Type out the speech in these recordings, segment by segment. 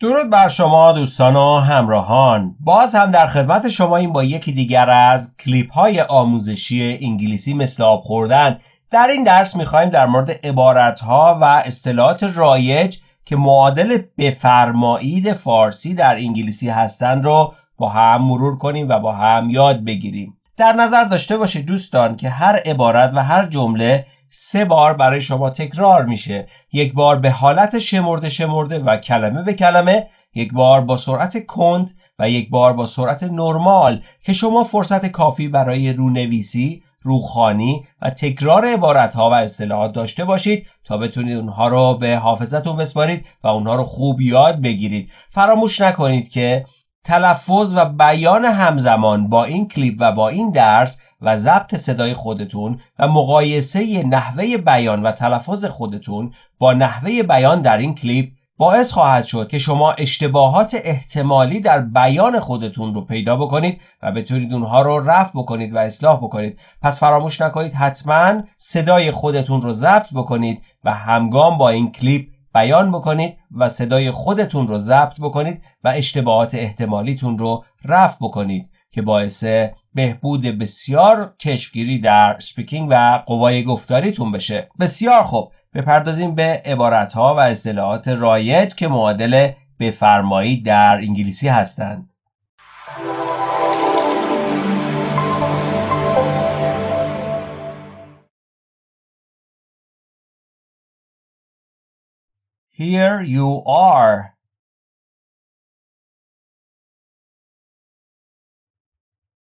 درود بر شما دوستان و همراهان باز هم در خدمت شما این با یکی دیگر از کلیپ های آموزشی انگلیسی مثل آب خوردن در این درس میخواییم در مورد عبارت ها و اصطلاحات رایج که معادل بفرمایید فارسی در انگلیسی هستند رو با هم مرور کنیم و با هم یاد بگیریم در نظر داشته باشید دوستان که هر عبارت و هر جمله سه بار برای شما تکرار میشه یک بار به حالت شمرده شمرده و کلمه به کلمه یک بار با سرعت کند و یک بار با سرعت نرمال که شما فرصت کافی برای رونویسی روخانی و تکرار عبارت ها و اصطلاحات داشته باشید تا بتونید اونها رو به حافظتون بسپارید و اونها رو خوب یاد بگیرید فراموش نکنید که تلفظ و بیان همزمان با این کلیپ و با این درس و ضبط صدای خودتون و مقایسه نحوه بیان و تلفظ خودتون با نحوه بیان در این کلیپ باعث خواهد شد که شما اشتباهات احتمالی در بیان خودتون رو پیدا بکنید و بتونید اونها رو رفع بکنید و اصلاح بکنید پس فراموش نکنید حتما صدای خودتون رو ضبط بکنید و همگام با این کلیپ بیان بکنید و صدای خودتون رو ضبط بکنید و اشتباهات احتمالیتون رو رفع بکنید که باعث بهبود بسیار چشمگیری در سپیکینگ و قوای گفتاریتون بشه بسیار خوب بپردازیم به عبارتها و اصطلاحات رایج که معادل بفرمایید در انگلیسی هستند Here you are.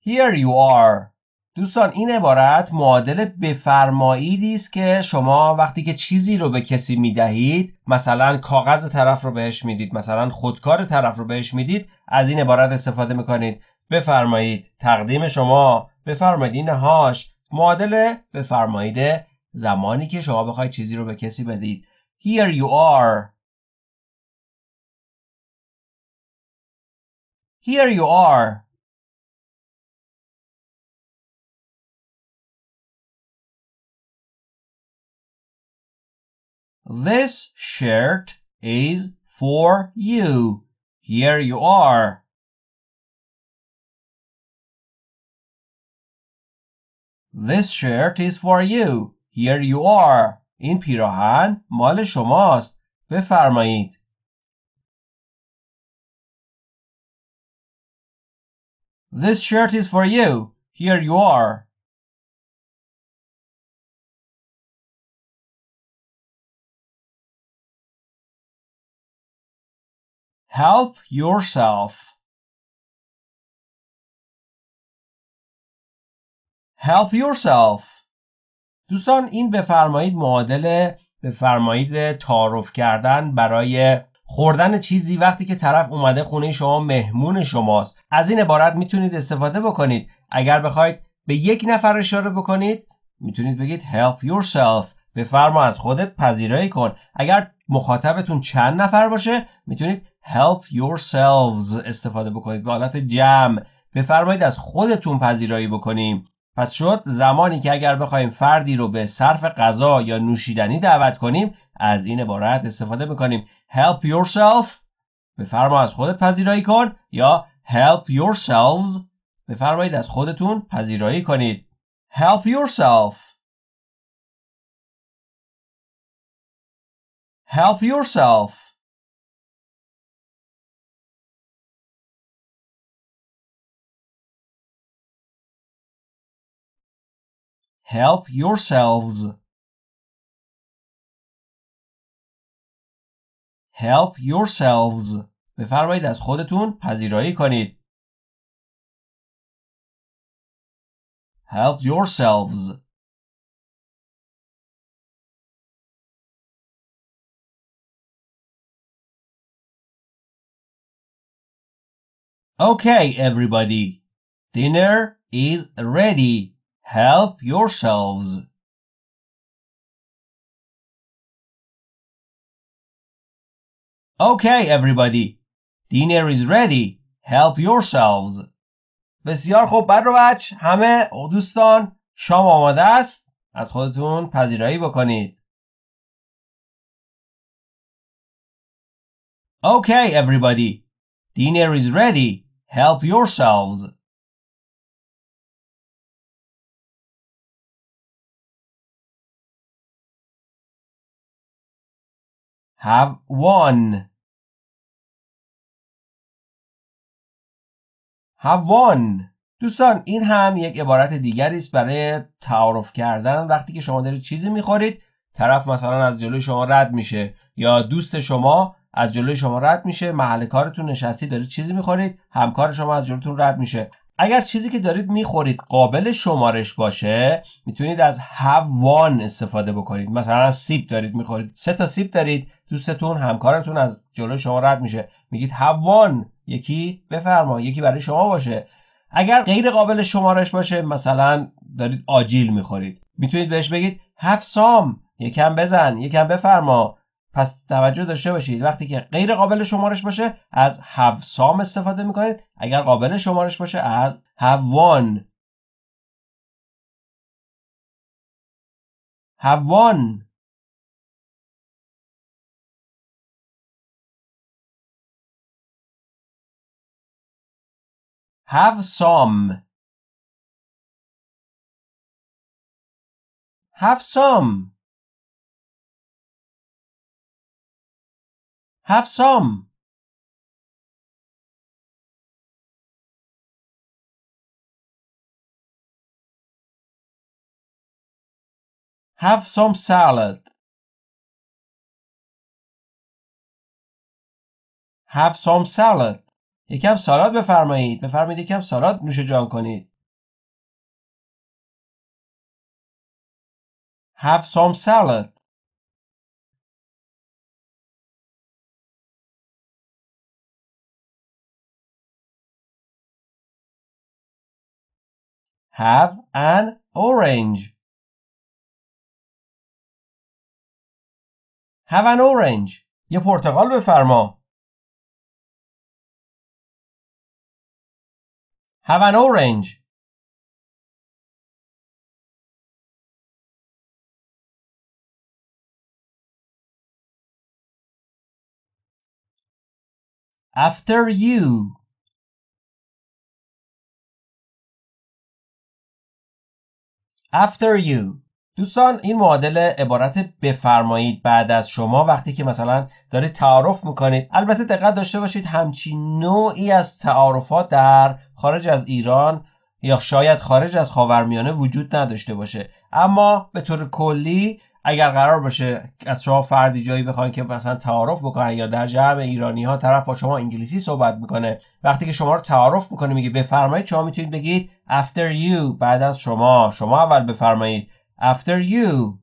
Here you are. دوستان این عبارت معادل بفرماییدی است که شما وقتی که چیزی رو به کسی میدهید مثلا کاغذ طرف رو بهش میدید مثلا خودکار طرف رو بهش میدید از این عبارت استفاده میکنید بفرمایید تقدیم شما بفرمایید این هاش معادل بفرمایید زمانی که شما بخواید چیزی رو به کسی بدید Here you are Here you are! This shirt is for you. Here you are. This shirt is for you. Here you are. این پیراهن مال شماست. بفرمایید. This shirt is for you. Here you are. Help yourself. Help yourself. دوستان این بفرمایید معادل بفرمایید تعارف کردن برای خوردن چیزی وقتی که طرف اومده خونه شما مهمون شماست از این عبارت میتونید استفاده بکنید اگر بخواید به یک نفر اشاره بکنید میتونید بگید help yourself بفرما از خودت پذیرایی کن اگر مخاطبتون چند نفر باشه میتونید help yourselves استفاده بکنید به حالت جمع بفرمایید از خودتون پذیرایی بکنیم پس شد زمانی که اگر بخوایم فردی رو به صرف غذا یا نوشیدنی دعوت کنیم از این عبارت استفاده بکنیم. help yourself بفرما از خود پذیرایی کن یا help yourselves بفرمایید از خودتون پذیرایی کنید help yourself help yourself help yourselves help yourselves بفرمایید از خودتون پذیرایی کنید help yourselves Okay, everybody. Dinner is ready. Help yourselves. Okay everybody. Dinner is ready. Help yourselves. بسیار خوب بر رو بچ همه دوستان شام آماده است از خودتون پذیرایی بکنید. Okay everybody. Dinner is ready. Help yourselves. Have one. هوان دوستان این هم یک عبارت دیگری است برای تعارف کردن وقتی که شما دارید چیزی میخورید طرف مثلا از جلوی شما رد میشه یا دوست شما از جلوی شما رد میشه محل کارتون نشستی دارید چیزی میخورید همکار شما از جلوتون رد میشه اگر چیزی که دارید میخورید قابل شمارش باشه میتونید از هوان استفاده بکنید مثلا از سیب دارید میخورید سه تا سیب دارید دوستتون همکارتون از جلوی شما رد میشه میگید هوان یکی بفرما یکی برای شما باشه اگر غیر قابل شمارش باشه مثلا دارید آجیل میخورید میتونید بهش بگید هفت سام یکم بزن یکم بفرما پس توجه داشته باشید وقتی که غیر قابل شمارش باشه از هفت سام استفاده میکنید اگر قابل شمارش باشه از هووان وان Have some. Have some. Have some. Have some salad. Have some salad. یکم سالاد بفرمایید بفرمایید یکم سالاد نوش جان کنید Have some salad. Have an orange. Have an orange. یه پرتقال بفرما. Have an orange. After you. After you. دوستان این معادل عبارت بفرمایید بعد از شما وقتی که مثلا داره تعارف میکنید البته دقت داشته باشید همچین نوعی از تعارفات در خارج از ایران یا شاید خارج از خاورمیانه وجود نداشته باشه اما به طور کلی اگر قرار باشه از شما فردی جایی بخواین که مثلا تعارف بکنن یا در جمع ایرانی ها طرف با شما انگلیسی صحبت میکنه وقتی که شما رو تعارف میکنه میگه بفرمایید شما میتونید بگید after you بعد از شما شما اول بفرمایید After you.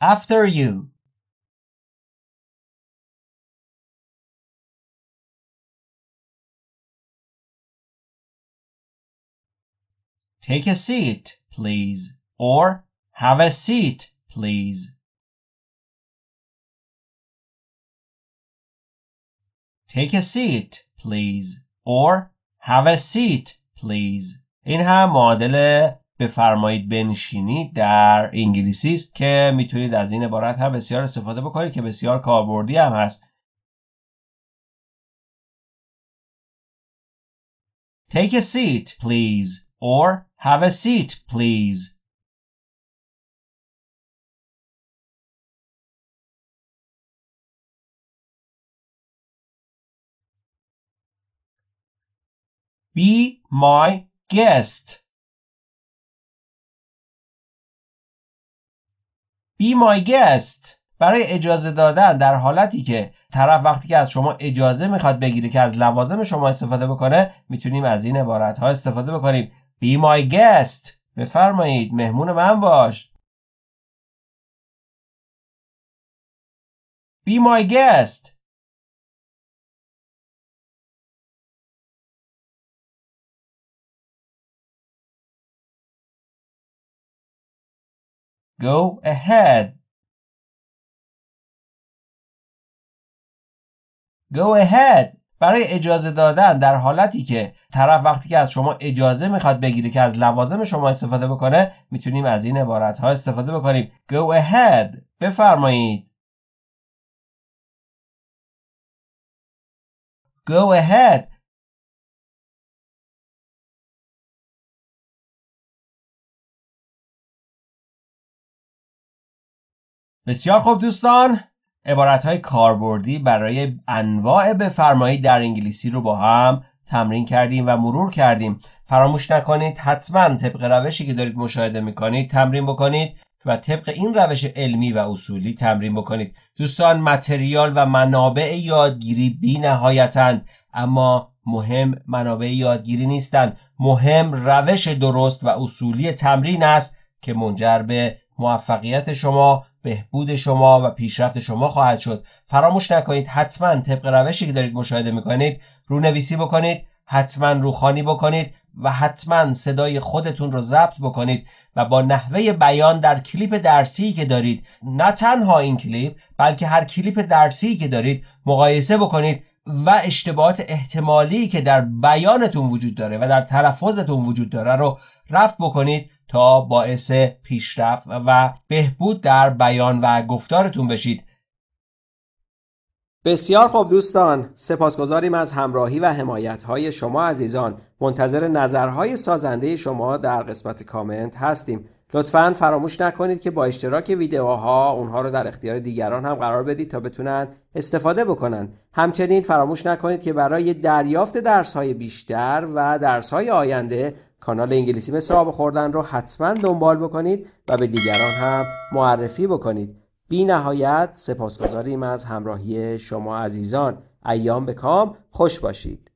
After you. Take a seat, please, or have a seat, please. Take a seat, please, or have a seat, please. این هم معادل بفرمایید بنشینی در انگلیسی است که میتونید از این عبارت هم بسیار استفاده بکنید که بسیار کاربردی هم هست Take a seat please or have a seat please Be my guest be my guest برای اجازه دادن در حالتی که طرف وقتی که از شما اجازه میخواد بگیره که از لوازم شما استفاده بکنه میتونیم از این عبارت ها استفاده بکنیم be my guest بفرمایید مهمون من باش be my guest Go ahead. Go ahead. برای اجازه دادن در حالتی که طرف وقتی که از شما اجازه میخواد بگیره که از لوازم شما استفاده بکنه میتونیم از این عبارت ها استفاده بکنیم Go ahead. بفرمایید. Go ahead. بسیار خوب دوستان عبارت های کاربردی برای انواع بفرمایید در انگلیسی رو با هم تمرین کردیم و مرور کردیم فراموش نکنید حتما طبق روشی که دارید مشاهده میکنید تمرین بکنید و طبق این روش علمی و اصولی تمرین بکنید دوستان متریال و منابع یادگیری بی نهایتند اما مهم منابع یادگیری نیستند مهم روش درست و اصولی تمرین است که منجر به موفقیت شما بهبود شما و پیشرفت شما خواهد شد فراموش نکنید حتما طبق روشی که دارید مشاهده میکنید رونویسی بکنید حتما روخانی بکنید و حتما صدای خودتون رو ضبط بکنید و با نحوه بیان در کلیپ درسی که دارید نه تنها این کلیپ بلکه هر کلیپ درسی که دارید مقایسه بکنید و اشتباهات احتمالی که در بیانتون وجود داره و در تلفظتون وجود داره رو رفت بکنید تا باعث پیشرفت و بهبود در بیان و گفتارتون بشید بسیار خوب دوستان سپاسگزاریم از همراهی و حمایت های شما عزیزان منتظر نظرهای سازنده شما در قسمت کامنت هستیم لطفا فراموش نکنید که با اشتراک ویدیوها اونها رو در اختیار دیگران هم قرار بدید تا بتونن استفاده بکنن همچنین فراموش نکنید که برای دریافت درس های بیشتر و درس های آینده کانال انگلیسی به خوردن رو حتما دنبال بکنید و به دیگران هم معرفی بکنید بی نهایت سپاسگزاریم از همراهی شما عزیزان ایام به کام خوش باشید